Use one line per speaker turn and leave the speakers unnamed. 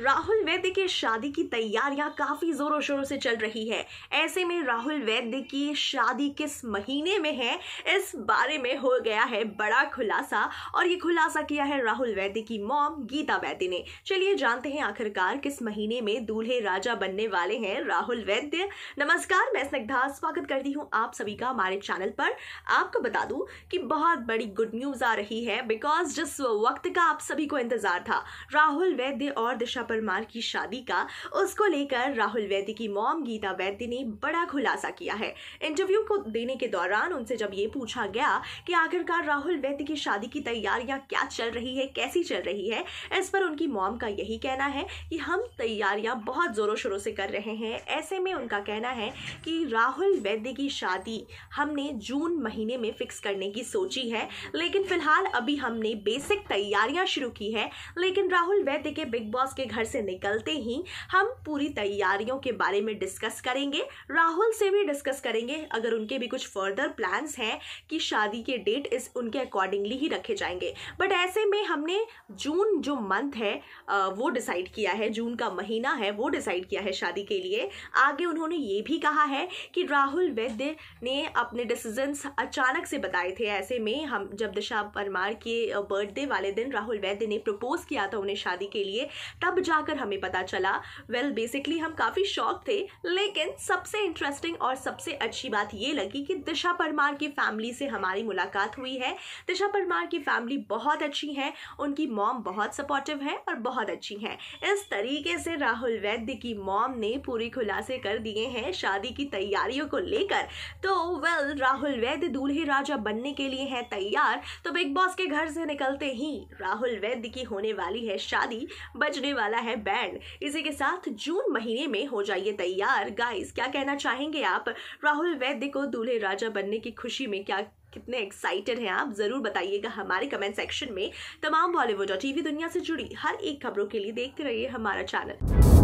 राहुल वैद्य के शादी की तैयारियां काफी जोरों शोरों से चल रही है ऐसे में राहुल वैद्य की शादी किस महीने में है इस बारे में हो गया है बड़ा खुलासा और ये खुलासा किया है राहुल वैद्य की मॉम गीता वैद्य ने चलिए जानते हैं आखिरकार किस महीने में दूल्हे राजा बनने वाले हैं राहुल वैद्य नमस्कार मैं स्नग्धा स्वागत करती हूँ आप सभी का हमारे चैनल पर आपको बता दू की बहुत बड़ी गुड न्यूज आ रही है बिकॉज जिस वक्त का आप सभी को इंतजार था राहुल वैद्य और दिशा परमार की शादी का उसको लेकर राहुल वैद्य की मॉम गीता वैद्य ने बड़ा खुलासा किया है इंटरव्यू को देने के दौरान उनसे जब ये पूछा गया कि आखिरकार राहुल वैद्य की शादी की तैयारियां क्या चल रही है कैसी चल रही है इस पर उनकी मॉम का यही कहना है कि हम तैयारियां बहुत ज़ोरों शोरों से कर रहे हैं ऐसे में उनका कहना है कि राहुल वैद्य की शादी हमने जून महीने में फिक्स करने की सोची है लेकिन फिलहाल अभी हमने बेसिक तैयारियां शुरू की है लेकिन राहुल वैद्य के बिग बॉस के घर घर से निकलते ही हम पूरी तैयारियों के बारे में डिस्कस करेंगे राहुल से भी डिस्कस करेंगे अगर उनके भी कुछ फर्दर प्लान्स हैं कि शादी के डेट इस उनके अकॉर्डिंगली ही रखे जाएंगे बट ऐसे में हमने जून जो मंथ है वो डिसाइड किया है जून का महीना है वो डिसाइड किया है शादी के लिए आगे उन्होंने ये भी कहा है कि राहुल वैद्य ने अपने डिसीजंस अचानक से बताए थे ऐसे में हम जब दिशा परमार के बर्थडे वाले दिन राहुल वैद्य ने प्रपोज किया था उन्हें शादी के लिए तब जाकर हमें पता चला वेल well, बेसिकली हम काफ़ी शौक थे लेकिन सबसे इंटरेस्टिंग और सबसे अच्छी बात ये लगी कि दिशा परमार की फैमिली से हमारी मुलाकात हुई है दिशा परमार की फैमिली बहुत अच्छी है उनकी मॉम बहुत सपोर्टिव है और बहुत अच्छी है इस तरीके से राहुल वैद्य की मॉम ने पूरी खुलासे कर दिए हैं शादी की तैयारियों को लेकर तो वेल well, राहुल वैद्य दूल्हे राजा बनने के लिए है तैयार तो बिग बॉस के घर से निकलते ही राहुल वैद्य की होने वाली है शादी बजने वाला वाला है बैंड इसी के साथ जून महीने में हो जाइए तैयार गाइस क्या कहना चाहेंगे आप राहुल वैद्य को दूल्हे राजा बनने की खुशी में क्या कितने एक्साइटेड हैं आप जरूर बताइएगा हमारे कमेंट सेक्शन में तमाम बॉलीवुड और टीवी दुनिया से जुड़ी हर एक खबरों के लिए देखते रहिए हमारा चैनल